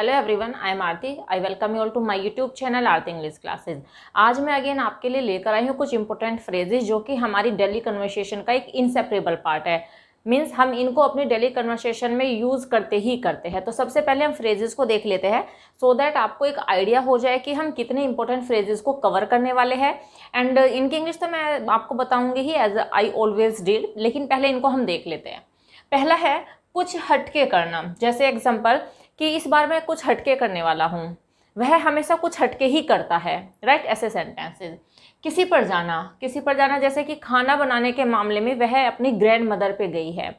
Hello everyone I am Aarti I welcome you all to my YouTube channel Aarti English classes आज मैं again आपके लिए लेकर आई हूँ कुछ इंपॉर्टेंट फ्रेजेस जो कि हमारी डेली कन्वर्सेशन का एक इनसेपरेबल पार्ट है मीन्स हम इनको अपनी डेली कन्वर्सेशन में यूज़ करते ही करते हैं तो सबसे पहले हम फ्रेजेस को देख लेते हैं सो so दैट आपको एक आइडिया हो जाए कि हम कितने इंपॉर्टेंट फ्रेजेस को कवर करने वाले हैं एंड इनकी इंग्लिश तो मैं आपको बताऊँगी he as I always deal लेकिन पहले इनको हम देख लेते हैं पहला है कुछ हटके करना जैसे एग्जाम्पल कि इस बार मैं कुछ हटके करने वाला हूँ वह हमेशा कुछ हटके ही करता है राइट ऐसे सेंटेंसेज किसी पर जाना किसी पर जाना जैसे कि खाना बनाने के मामले में वह अपनी ग्रैंड मदर पर गई है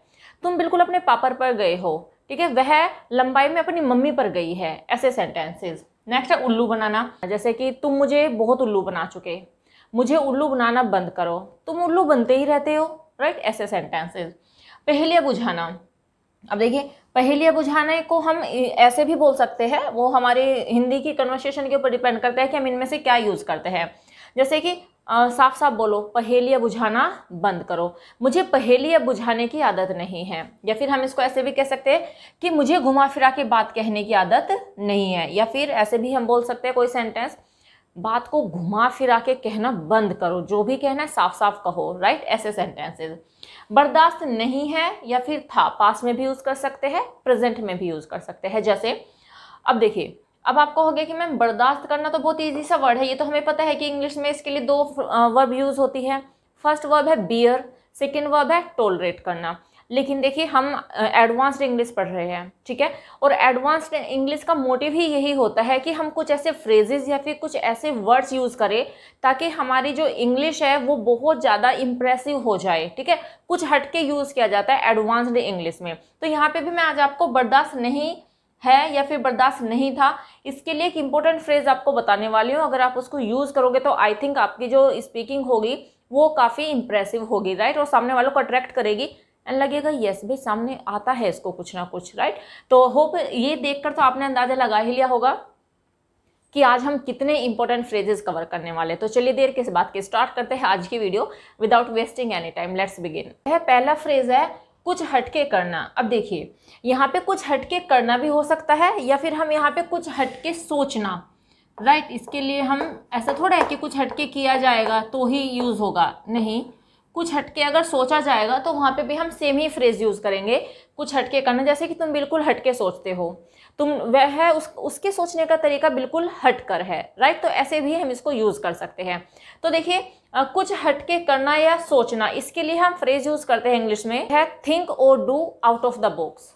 तुम बिल्कुल अपने पापर पर गए हो ठीक है वह लंबाई में अपनी मम्मी पर गई है ऐसे सेंटेंसेज नेक्स्ट है उल्लू बनाना जैसे कि तुम मुझे बहुत उल्लू बना चुके मुझे उल्लू बनाना बंद करो तुम उल्लू बनते ही रहते हो राइट ऐसे सेंटेंसेज पहले बुझाना अब देखिए पहेलियाँ बुझाने को हम ऐसे भी बोल सकते हैं वो हमारे हिंदी की कन्वर्सेशन के ऊपर डिपेंड करता है कि हम इनमें से क्या यूज़ करते हैं जैसे कि आ, साफ साफ बोलो पहेलियाँ बुझाना बंद करो मुझे पहेलियाँ बुझाने की आदत नहीं है या फिर हम इसको ऐसे भी कह सकते हैं कि मुझे घुमा फिरा के बात कहने की आदत नहीं है या फिर ऐसे भी हम बोल सकते हैं कोई सेंटेंस बात को घुमा फिरा के कहना बंद करो जो भी कहना है साफ साफ कहो राइट ऐसे सेंटेंसेज बर्दाश्त नहीं है या फिर था पास में भी यूज़ कर सकते हैं प्रेजेंट में भी यूज़ कर सकते हैं जैसे अब देखिए अब आपको हो गया कि मैम बर्दाश्त करना तो बहुत ईजी सा वर्ड है ये तो हमें पता है कि इंग्लिश में इसके लिए दो वर्ब यूज़ होती है फर्स्ट वर्ब है बियर सेकेंड वर्ब है टोलरेट करना लेकिन देखिए हम एडवांस्ड इंग्लिश पढ़ रहे हैं ठीक है और एडवांस्ड इंग्लिश का मोटिव ही यही होता है कि हम कुछ ऐसे फ्रेजेस या फिर कुछ ऐसे वर्ड्स यूज़ करें ताकि हमारी जो इंग्लिश है वो बहुत ज़्यादा इम्प्रेसिव हो जाए ठीक है कुछ हटके यूज़ किया जाता है एडवांस्ड इंग्लिश में तो यहाँ पर भी मैं आज आपको बर्दाश्त नहीं है या फिर बर्दाश्त नहीं था इसके लिए एक इम्पोर्टेंट फ्रेज़ आपको बताने वाली हूँ अगर आप उसको यूज़ करोगे तो आई थिंक आपकी जो स्पीकिंग होगी वो काफ़ी इम्प्रेसिव होगी राइट और सामने वालों को अट्रैक्ट करेगी एंड लगेगा यस भाई सामने आता है इसको कुछ ना कुछ राइट तो होप ये देखकर तो आपने अंदाज़ा लगा ही लिया होगा कि आज हम कितने इंपॉर्टेंट फ्रेजेस कवर करने वाले हैं तो चलिए देर किस बात के स्टार्ट करते हैं आज की video without wasting any time let's begin यह पहला फ्रेज है कुछ हटके करना अब देखिए यहाँ पे कुछ हटके करना भी हो सकता है या फिर हम यहाँ पे कुछ हटके सोचना राइट right, इसके लिए हम ऐसा थोड़ा है कि कुछ हटके किया जाएगा तो ही यूज़ होगा नहीं कुछ हटके अगर सोचा जाएगा तो वहाँ पे भी हम सेम ही फ्रेज यूज़ करेंगे कुछ हटके करना जैसे कि तुम बिल्कुल हटके सोचते हो तुम वह है उस उसके सोचने का तरीका बिल्कुल हट कर है राइट तो ऐसे भी हम इसको यूज़ कर सकते हैं तो देखिए कुछ हटके करना या सोचना इसके लिए हम फ्रेज यूज़ करते हैं इंग्लिश में है थिंक और do out of the box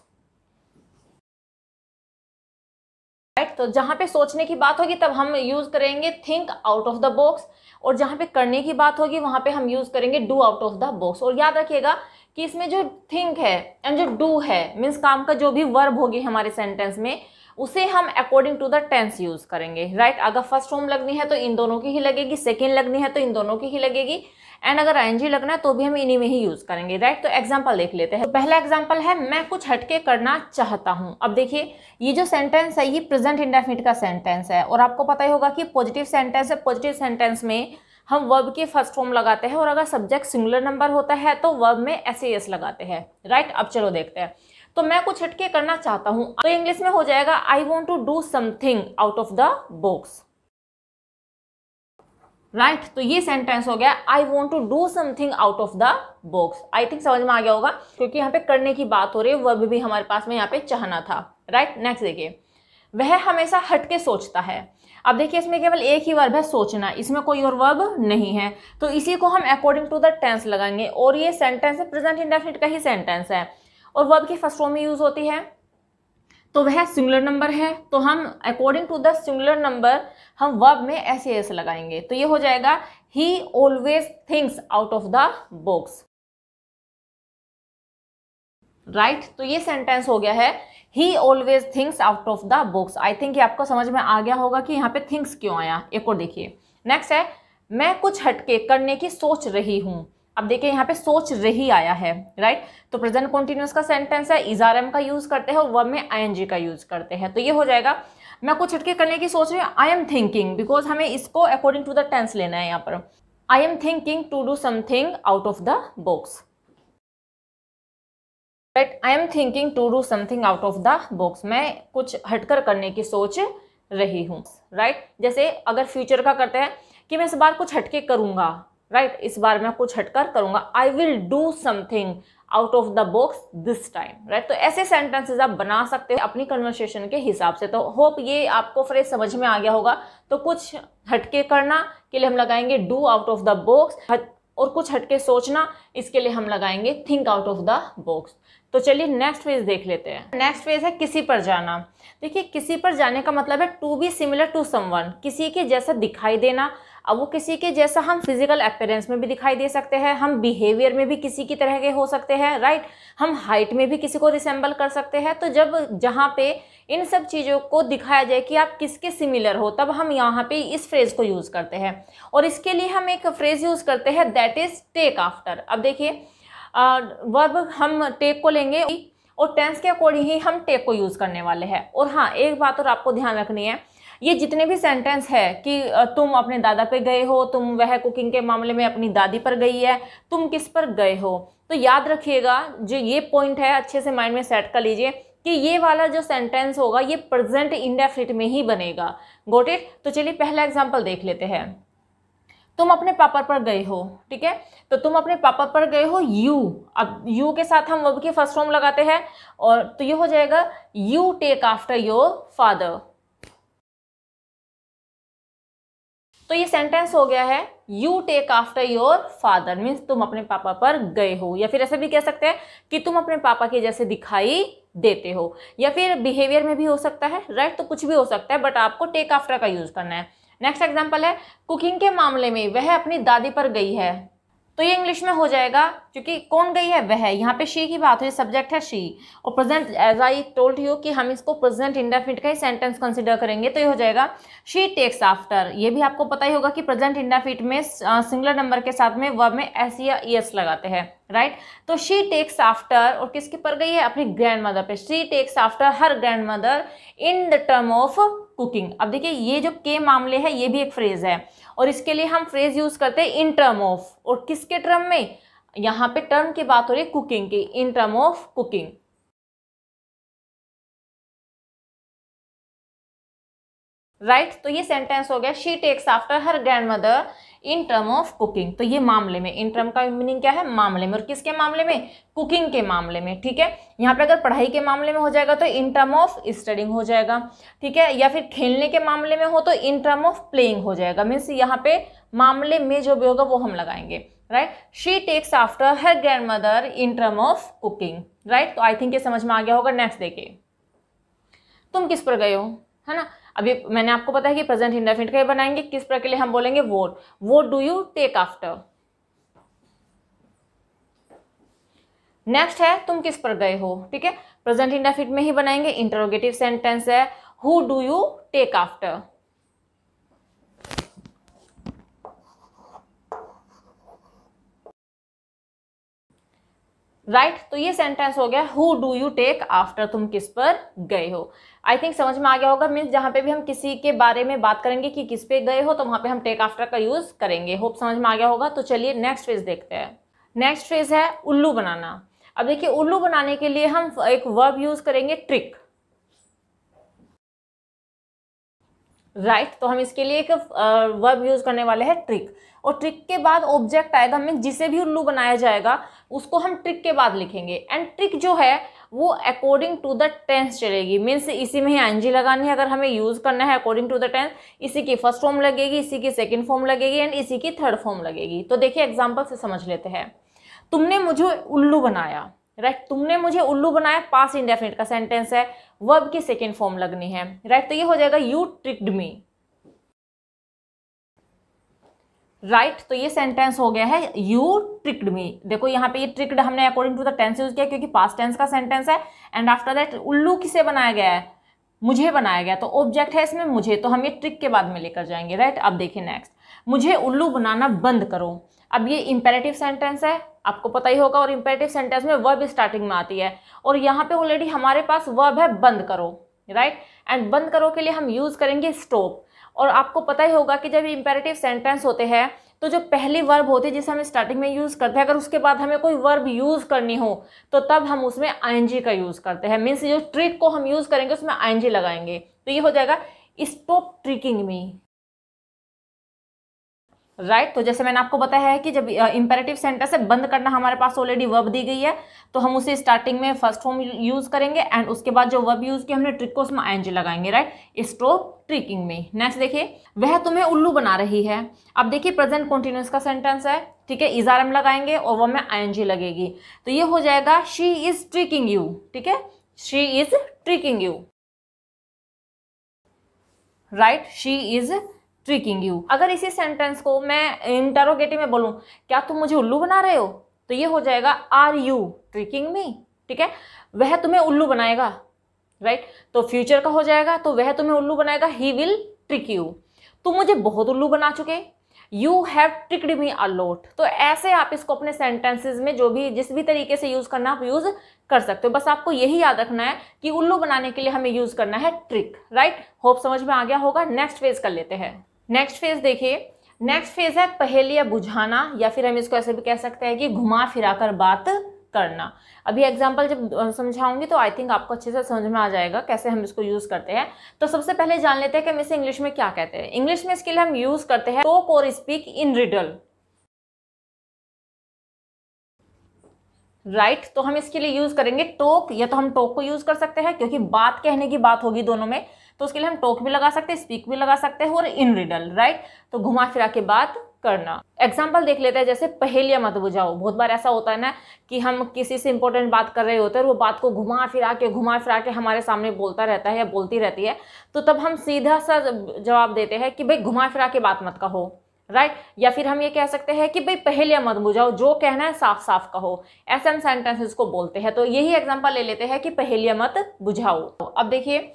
right तो जहाँ पे सोचने की बात होगी तब हम यूज़ करेंगे think out of the box और जहाँ पे करने की बात होगी वहाँ पे हम यूज़ करेंगे do out of the box और याद रखिएगा कि इसमें जो थिंक है एंड जो डू है मीन्स काम का जो भी वर्ब होगी हमारे सेंटेंस में उसे हम according to the tense use करेंगे राइट right? अगर फर्स्ट होम लगनी है तो इन दोनों की ही लगेगी सेकेंड लगनी है तो इन दोनों की ही लगेगी एंड अगर आई लगना है तो भी हम इन्हीं में ही यूज करेंगे राइट तो एग्जाम्पल देख लेते हैं तो पहला एग्जाम्पल है मैं कुछ हटके करना चाहता हूँ अब देखिए ये जो सेंटेंस है ये प्रेजेंट इंडेफिनिट का सेंटेंस है और आपको पता ही होगा कि पॉजिटिव सेंटेंस है पॉजिटिव सेंटेंस में हम वर्ब के फर्स्ट फॉर्म लगाते हैं और अगर सब्जेक्ट सिंगुलर नंबर होता है तो वर्ब में एस एस लगाते हैं राइट अब चलो देखते हैं तो मैं कुछ हटके करना चाहता हूँ तो इंग्लिश में हो जाएगा I want to do something out of the box right right? तो ये सेंटेंस हो गया I want to do something out of the box I think समझ में आ गया होगा क्योंकि यहाँ पे करने की बात हो रही है वर्ब भी हमारे पास में यहाँ पे चाहना था राइट नेक्स्ट देखिए वह हमेशा हटके सोचता है अब देखिए इसमें केवल एक ही वर्ब है सोचना इसमें कोई और वर्ब नहीं है तो इसी को हम अकॉर्डिंग टू द टेंस लगाएंगे और ये सेंटेंस है प्रेजेंट इंडेफिनिट का ही सेंटेंस है और वर्ब की फर्स्ट फॉर्म में यूज होती है तो वह सिंगुलर नंबर है तो हम according to the singular number हम वर्ब में एस एस लगाएंगे तो ये हो जाएगा he always things out of the box right तो ये सेंटेंस हो गया है he always things out of the box I think ये आपको समझ में आ गया होगा कि यहाँ पे थिंक्स क्यों आया एक और देखिए नेक्स्ट है मैं कुछ हटके करने की सोच रही हूँ अब देखिए यहाँ पे सोच रही आया है राइट तो प्रेजेंट कंटिन्यूस का सेंटेंस है इजारम का यूज करते हैं और वर्ब में आईएनजी का यूज करते हैं तो ये हो जाएगा मैं कुछ हटके करने की सोच रही हूँ आई एम थिंकिंग बिकॉज हमें इसको अकॉर्डिंग टू द टेंस लेना है यहाँ पर I am thinking to do something out of the box right I am thinking to do something out of the box मैं कुछ हटकर करने की सोच रही हूँ राइट right? जैसे अगर फ्यूचर का करते हैं कि मैं इस बार कुछ हटके करूंगा राइट इस बार मैं कुछ हटकर करूंगा I will do something out of the box this time right तो ऐसे सेंटेंसेज आप बना सकते हो अपनी कन्वर्सेशन के हिसाब से तो होप ये आपको फ्रेज समझ में आ गया होगा तो कुछ हटके करना के लिए हम लगाएंगे do out of the box और कुछ हटके सोचना इसके लिए हम लगाएंगे think out of the box तो चलिए नेक्स्ट फेज देख लेते हैं नेक्स्ट फेज है किसी पर जाना देखिए किसी पर जाने का मतलब है to be similar to someone किसी के जैसा दिखाई देना अब वो किसी के जैसा हम फिजिकल अपेयरेंस में भी दिखाई दे सकते हैं हम बिहेवियर में भी किसी की तरह के हो सकते हैं राइट हम हाइट में भी किसी को रिसेंबल कर सकते हैं तो जब जहाँ पे इन सब चीज़ों को दिखाया जाए कि आप किसके सिमिलर हो तब हम यहाँ पे इस फ्रेज़ को यूज़ करते हैं और इसके लिए हम एक फ्रेज़ यूज़ करते हैं दैट इज़ टेक आफ्टर अब देखिए वर्ब हम टेक को लेंगे और टेंस के अकॉर्डिंग ही हम टेक को यूज़ करने वाले हैं और हाँ एक बात और आपको ध्यान रखनी है ये जितने भी सेंटेंस है कि तुम अपने दादा पे गए हो तुम वह कुकिंग के मामले में अपनी दादी पर गई है तुम किस पर गए हो तो याद रखिएगा जो ये पॉइंट है अच्छे से माइंड में सेट कर लीजिए कि ये वाला जो सेंटेंस होगा ये प्रेजेंट इंडेफिनिट में ही बनेगा गोट तो चलिए पहला एग्जाम्पल देख लेते हैं तुम अपने पापा पर गए हो ठीक है तो तुम अपने पापा पर गए हो यू अब यू के साथ हम वर्ब की फर्स्ट फॉर्म लगाते हैं और तो ये हो जाएगा you take after your father तो ये सेंटेंस हो गया है you take after your father means तुम अपने पापा पर गए हो या फिर ऐसे भी कह सकते हैं कि तुम अपने पापा के जैसे दिखाई देते हो या फिर बिहेवियर में भी हो सकता है राइट तो कुछ भी हो सकता है बट आपको टेक आफ्टर का यूज़ करना है नेक्स्ट एग्जाम्पल है कुकिंग के मामले में वह अपनी दादी पर गई है तो ये इंग्लिश में हो जाएगा क्योंकि कौन गई है वह यहाँ पे शी की बात हुई सब्जेक्ट है शी और present as I told you कि हम इसको प्रेजेंट इंडेफिनिट का ही सेंटेंस कंसिडर करेंगे तो ये हो जाएगा शी टेक्स आफ्टर ये भी आपको पता ही होगा कि प्रेजेंट इंडेफिनिट में सिंगलर नंबर के साथ में वर्ब में एस या एस लगाते हैं राइट तो शी टेक्स आफ्टर और किसके पर गई है अपनी ग्रैंड मदर पर she takes after her grandmother in the term of cooking अब देखिए ये जो के मामले है ये भी एक फ्रेज है और इसके लिए हम फ्रेज यूज करते हैं इन टर्म ऑफ और किसके टर्म में यहाँ पे टर्म की बात हो रही है कुकिंग की in term of cooking right right? तो ये सेंटेंस हो गया she takes after her grandmother in term of cooking तो ये मामले में इन टर्म का मीनिंग क्या है मामले में और किसके मामले में कुकिंग के मामले में ठीक है यहाँ पे अगर पढ़ाई के मामले में हो जाएगा तो इन टर्म ऑफ स्टडिंग हो जाएगा ठीक है या फिर खेलने के मामले में हो तो इन टर्म ऑफ प्लेइंग हो जाएगा मीन्स यहाँ पे मामले में जो भी होगा वो हम लगाएंगे right she takes after her grandmother in term of cooking right तो आई थिंक ये समझ में आ गया होगा नेक्स्ट देखिए तुम किस पर गए हो है ना अभी मैंने आपको पता है कि प्रेजेंट इंडेफिनिट का बनाएंगे किस प्रकार के लिए हम बोलेंगे what what do you take after next है तुम किस पर गए हो ठीक है प्रेजेंट इंडेफिनिट में ही बनाएंगे इंटरोगेटिव सेंटेंस है who do you take after right right? तो ये सेंटेंस हो गया who do you take after तुम किस पर गए हो आई थिंक समझ में आ गया होगा मीन्स जहाँ पे भी हम किसी के बारे में बात करेंगे कि किस पे गए हो तो वहाँ पे हम टेक आफ्टर का यूज़ करेंगे होप समझ में आ गया होगा तो चलिए नेक्स्ट फ्रेज देखते हैं नेक्स्ट फ्रेज है उल्लू बनाना अब देखिए उल्लू बनाने के लिए हम एक वर्ब यूज़ करेंगे ट्रिक राइट तो हम इसके लिए एक वर्ब यूज़ करने वाले हैं ट्रिक और ट्रिक के बाद ऑब्जेक्ट आएगा मीन जिसे भी उल्लू बनाया जाएगा उसको हम ट्रिक के बाद लिखेंगे एंड ट्रिक जो है वो अकॉर्डिंग टू द टेंस चलेगी मीन्स इसी में ही एनजी लगानी है अगर हमें यूज़ करना है अकॉर्डिंग टू द टेंस इसी की फर्स्ट फॉर्म लगेगी इसी की सेकेंड फॉर्म लगेगी एंड इसी की थर्ड फॉर्म लगेगी तो देखिए एग्जाम्पल से समझ लेते हैं तुमने मुझे उल्लू बनाया राइट right? तुमने मुझे उल्लू बनाया पास इंडेफिनिट का सेंटेंस है वर्ब की सेकेंड फॉर्म लगनी है राइट right? तो ये हो जाएगा यू ट्रिक्ड मी राइट तो ये सेंटेंस हो गया है यू ट्रिक्ड मी देखो यहाँ पे ये ट्रिक्ड हमने according to the tense use किया क्योंकि पास टेंस का सेंटेंस है एंड आफ्टर दैट उल्लू किसे बनाया गया है मुझे बनाया गया तो ऑब्जेक्ट है इसमें मुझे तो हम ये ट्रिक के बाद में लेकर जाएंगे राइट right? अब देखिए नेक्स्ट मुझे उल्लू बनाना बंद करो अब ये इंपेरेटिव सेंटेंस है आपको पता ही होगा और इम्पेरेटिव सेंटेंस में वर्ब स्टार्टिंग में आती है और यहाँ पे ऑलरेडी हमारे पास वर्ब है बंद करो राइट एंड बंद करो के लिए हम यूज़ करेंगे स्टॉप और आपको पता ही होगा कि जब इम्पेरेटिव सेंटेंस होते हैं तो जो पहली वर्ब होती है जिसे हम स्टार्टिंग में यूज़ करते हैं अगर उसके बाद हमें कोई वर्ब यूज़ करनी हो तो तब हम उसमें आई का यूज़ करते हैं मीन्स जो ट्रिक को हम यूज़ करेंगे उसमें आई लगाएंगे तो ये हो जाएगा stop tricking me right right? तो जैसे मैंने आपको बताया है कि जब इम्पेरेटिव सेंटेंस है बंद करना हमारे पास ऑलरेडी वर्ब दी गई है तो हम उसे स्टार्टिंग में फर्स्ट फॉर्म यूज करेंगे एंड उसके बाद जो वर्ब यूज किया हमने ट्रिक को उसमें आई लगाएंगे राइट स्ट्रोक ट्रिकिंग में नेक्स्ट देखिए वह तुम्हें उल्लू बना रही है अब देखिए प्रेजेंट कॉन्टिन्यूस का सेंटेंस है ठीक है इजार हम लगाएंगे और वह में आई लगेगी तो ये हो जाएगा शी इज ट्रिकिंग यू ठीक है she is tricking you right she is tricking you अगर इसी सेंटेंस को मैं इंटरोगेटिव में बोलूँ क्या तुम मुझे उल्लू बना रहे हो तो ये हो जाएगा आर यू ट्रिकिंग मी ठीक है वह तुम्हें उल्लू बनाएगा राइट right? तो फ्यूचर का हो जाएगा तो वह तुम्हें उल्लू बनाएगा ही विल ट्रिक यू तुम मुझे बहुत उल्लू बना चुके you have tricked me a lot तो ऐसे आप इसको अपने सेंटेंसेज में जो भी जिस भी तरीके से यूज़ करना आप यूज़ कर सकते हो बस आपको यही याद रखना है कि उल्लू बनाने के लिए हमें यूज़ करना है ट्रिक राइट होप समझ में आ गया होगा नेक्स्ट फेज कर लेते हैं नेक्स्ट फेज देखिए नेक्स्ट फेज है पहेलियाँ बुझाना या फिर हम इसको ऐसे भी कह सकते हैं कि घुमा फिरा कर बात करना अभी एग्जाम्पल जब समझाऊंगी तो आई थिंक आपको अच्छे से समझ में आ जाएगा कैसे हम इसको यूज़ करते हैं तो सबसे पहले जान लेते हैं कि हम इसे इंग्लिश में क्या कहते हैं इंग्लिश में इसके लिए हम यूज़ करते हैं टोक और स्पीक इन रिडल राइट तो हम इसके लिए यूज़ करेंगे टोक या तो हम टोक को यूज़ कर सकते हैं क्योंकि बात कहने की बात होगी दोनों में तो उसके लिए हम टॉक भी लगा सकते हैं स्पीक भी लगा सकते हैं और इन रिडल राइट तो घुमा फिरा के बात करना एग्जाम्पल देख लेते हैं जैसे पहेलियाँ मत बुझाओ बहुत बार ऐसा होता है ना कि हम किसी से इंपॉर्टेंट बात कर रहे होते हैं और वो बात को घुमा फिरा के घुमा फिरा के हमारे सामने बोलता रहता है या बोलती रहती है तो तब हम सीधा सा जवाब देते हैं कि भाई घुमा फिरा के बात मत कहो राइट right? या फिर हम ये कह सकते हैं कि भाई पहले मत बुझाओ जो कहना है साफ साफ कहो ऐसे हम सेंटेंसेस को बोलते हैं तो यही एग्जांपल ले लेते हैं कि पहले मत बुझाओ अब देखिए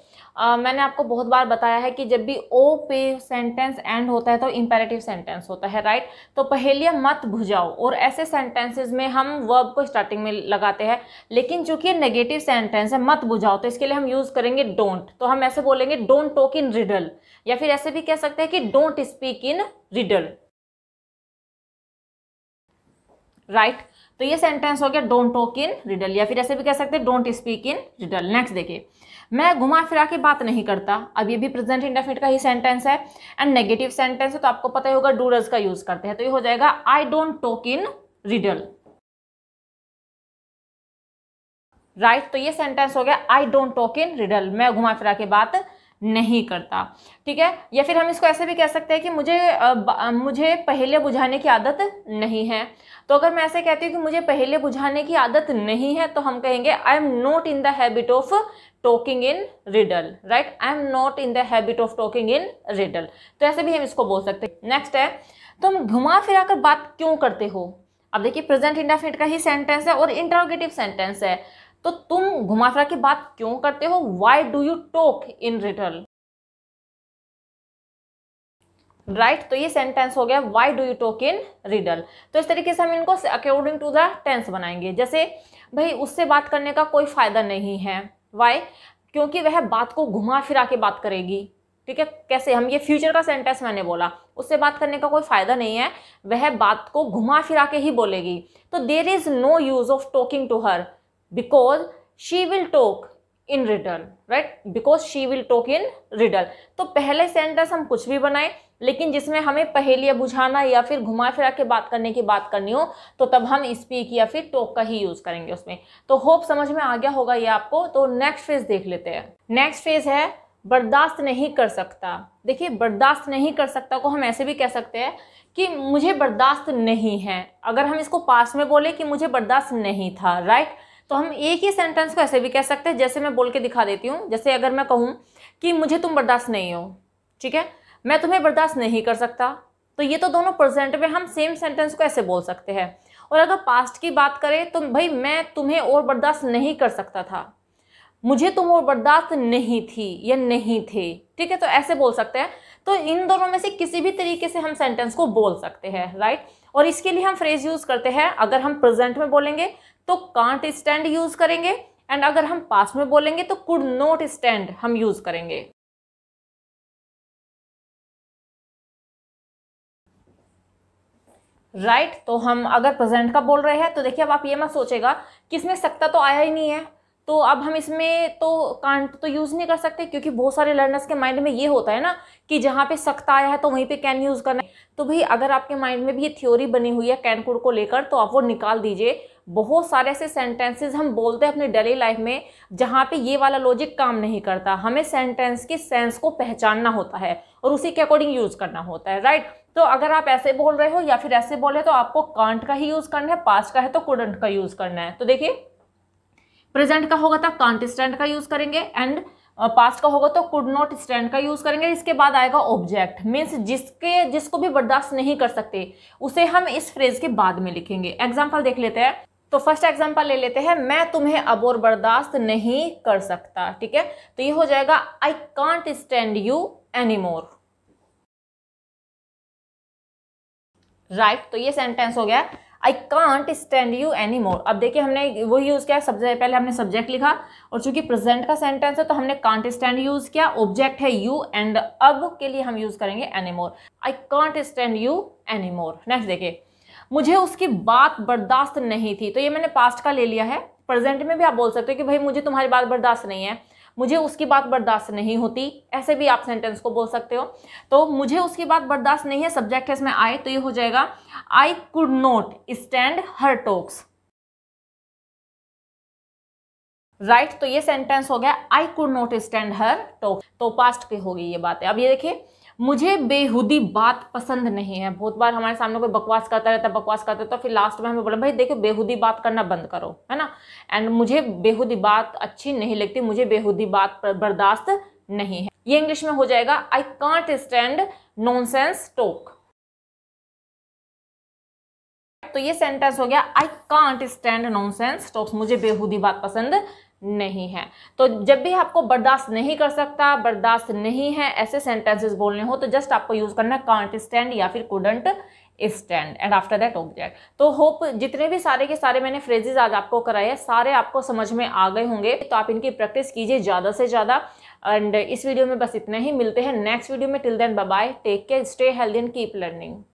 मैंने आपको बहुत बार बताया है कि जब भी ओ पे सेंटेंस एंड होता है तो इम्पेरेटिव सेंटेंस होता है राइट तो पहले मत बुझाओ और ऐसे सेंटेंसेस में हम वर्ब को स्टार्टिंग में लगाते हैं लेकिन चूंकि नेगेटिव सेंटेंस है मत बुझाओ तो इसके लिए हम यूज़ करेंगे डोंट तो हम ऐसे बोलेंगे डोंट टॉक इन रिडल या फिर ऐसे भी कह सकते हैं कि don't speak in riddle right तो ये सेंटेंस हो गया डोंट टॉक इन रिडल या फिर ऐसे भी कह सकते हैं don't speak in riddle next देखिए मैं घुमा फिरा के बात नहीं करता अब ये भी प्रेजेंट इंडेफिनिट का ही सेंटेंस है एंड नेगेटिव सेंटेंस है तो आपको पता ही होगा डूरज का यूज करते हैं तो ये हो जाएगा I don't talk in riddle right तो ये सेंटेंस हो गया I don't talk in riddle मैं घुमा फिरा के बात नहीं करता ठीक है या फिर हम इसको ऐसे भी कह सकते हैं कि मुझे आ, मुझे पहले बुझाने की आदत नहीं है तो अगर मैं ऐसे कहती हूँ कि मुझे पहले बुझाने की आदत नहीं है तो हम कहेंगे I am not in the habit of talking in riddle right I am not in the habit of talking in riddle तो ऐसे भी हम इसको बोल सकते हैं नेक्स्ट है तुम घुमा फिरा कर बात क्यों करते हो अब देखिए प्रेजेंट इंडेफिनिट का ही सेंटेंस है और इंटरोगेटिव सेंटेंस है तो तुम घुमा फिरा के बात क्यों करते हो why do you talk in riddle right तो ये सेंटेंस हो गया why do you talk in riddle तो इस तरीके से हम इनको अकॉर्डिंग टू द टेंस बनाएंगे जैसे भाई उससे बात करने का कोई फायदा नहीं है वाई क्योंकि वह बात को घुमा फिरा के बात करेगी ठीक है कैसे हम ये फ्यूचर का सेंटेंस मैंने बोला उससे बात करने का कोई फ़ायदा नहीं है वह बात को घुमा फिरा के ही बोलेगी तो there is no use of talking to her because she will talk in return right because she will talk in return तो पहले सेंटेंस हम कुछ भी बनाए लेकिन जिसमें हमें पहेलियाँ बुझाना या फिर घुमा फिरा के बात करने की बात करनी हो तो तब हम स्पीक या फिर टोक का ही यूज़ करेंगे उसमें तो होप समझ में आ गया होगा ये आपको तो नेक्स्ट फेज देख लेते हैं नेक्स्ट फेज है बर्दाश्त नहीं कर सकता देखिए बर्दाश्त नहीं कर सकता को हम ऐसे भी कह सकते हैं कि मुझे बर्दाश्त नहीं है अगर हम इसको पास में बोले कि मुझे बर्दाश्त नहीं था राइट तो हम एक ही सेंटेंस को ऐसे भी कह सकते हैं जैसे मैं बोल के दिखा देती हूँ जैसे अगर मैं कहूँ कि मुझे तुम बर्दाश्त नहीं हो ठीक है मैं तुम्हें बर्दाश्त नहीं कर सकता तो ये तो दोनों प्रेजेंट में हम सेम सेंटेंस को ऐसे बोल सकते हैं और अगर पास्ट की बात करें तो भाई मैं तुम्हें और बर्दाश्त नहीं कर सकता था मुझे तुम और बर्दाश्त नहीं थी या नहीं थे ठीक है तो ऐसे बोल सकते हैं तो इन दोनों में से किसी भी तरीके से हम सेंटेंस को बोल सकते हैं राइट और इसके लिए हम फ्रेज यूज़ करते हैं अगर हम प्रेजेंट में बोलेंगे तो कांट स्टैंड यूज़ करेंगे एंड अगर हम पास में बोलेंगे तो कुड नोट स्टैंड हम यूज़ करेंगे राइट right, तो हम अगर प्रेजेंट का बोल रहे हैं तो देखिए अब आप ये मत सोचेगा कि इसमें सकता तो आया ही नहीं है तो अब हम इसमें तो कांट तो यूज़ नहीं कर सकते क्योंकि बहुत सारे लर्नर्स के माइंड में ये होता है ना कि जहाँ पे सख्त आया है तो वहीं पे कैन यूज़ करना है तो भाई अगर आपके माइंड में भी ये थ्योरी बनी हुई है कैन कोड को लेकर तो आप वो निकाल दीजिए बहुत सारे ऐसे सेंटेंसेस हम बोलते हैं अपनी डेली लाइफ में जहाँ पे ये वाला लॉजिक काम नहीं करता हमें सेंटेंस की सेंस को पहचानना होता है और उसी के अकॉर्डिंग यूज़ करना होता है राइट तो अगर आप ऐसे बोल रहे हो या फिर ऐसे बोले तो आपको कांट का ही यूज़ करना है पास का है तो कुडंट का यूज़ करना है तो देखिए प्रेजेंट का होगा तो कांट स्टैंड का यूज करेंगे एंड पास्ट का होगा तो कुड नॉट स्टैंड का यूज करेंगे इसके बाद आएगा ऑब्जेक्ट मीन्स जिसके जिसको भी बर्दाश्त नहीं कर सकते उसे हम इस फ्रेज के बाद में लिखेंगे एग्जाम्पल देख लेते हैं तो फर्स्ट एग्जाम्पल ले लेते हैं मैं तुम्हें अब और बर्दाश्त नहीं कर सकता ठीक है तो ये हो जाएगा I can't stand you anymore right तो ये सेंटेंस हो गया I can't stand you anymore अब देखिए हमने वो यूज़ किया सब्जेक्ट पहले हमने सब्जेक्ट लिखा और चूंकि प्रेजेंट का सेंटेंस है तो हमने कांट स्टैंड यूज़ किया ऑब्जेक्ट है यू एंड अब के लिए हम यूज़ करेंगे anymore I can't stand you anymore next देखिए मुझे उसकी बात बर्दाश्त नहीं थी तो ये मैंने पास्ट का ले लिया है प्रेजेंट में भी आप बोल सकते हो कि भाई मुझे तुम्हारी बात बर्दाश्त नहीं है मुझे उसकी बात बर्दाश्त नहीं होती ऐसे भी आप सेंटेंस को बोल सकते हो तो मुझे उसकी बात बर्दाश्त नहीं है सब्जेक्ट है इसमें आई तो ये हो जाएगा I could not stand her talks right तो ये सेंटेंस हो गया I could not stand her talk तो पास्ट की होगी ये बात है अब ये देखिए मुझे बेहूदी बात पसंद नहीं है बहुत बार हमारे सामने कोई बकवास करता रहता है बकवास करता तो फिर लास्ट में हमें बोला भाई देखो बेहूदी बात करना बंद करो है ना एंड मुझे बेहूदी बात अच्छी नहीं लगती मुझे बेहूदी बात बर्दाश्त नहीं है ये इंग्लिश में हो जाएगा I can't stand nonsense talk तो ये सेंटेंस हो गया I can't stand nonsense talks मुझे बेहूदी बात पसंद नहीं है तो जब भी आपको बर्दाश्त नहीं कर सकता बर्दाश्त नहीं है ऐसे सेंटेंसेस बोलने हो तो जस्ट आपको यूज़ करना है कांट स्टैंड या फिर couldn't stand and after that object तो होप जितने भी सारे के सारे मैंने फ्रेजेज आज आपको कराए हैं सारे आपको समझ में आ गए होंगे तो आप इनकी प्रैक्टिस कीजिए ज़्यादा से ज़्यादा एंड इस वीडियो में बस इतना ही मिलते हैं नेक्स्ट वीडियो में till then bye take care stay healthy and keep learning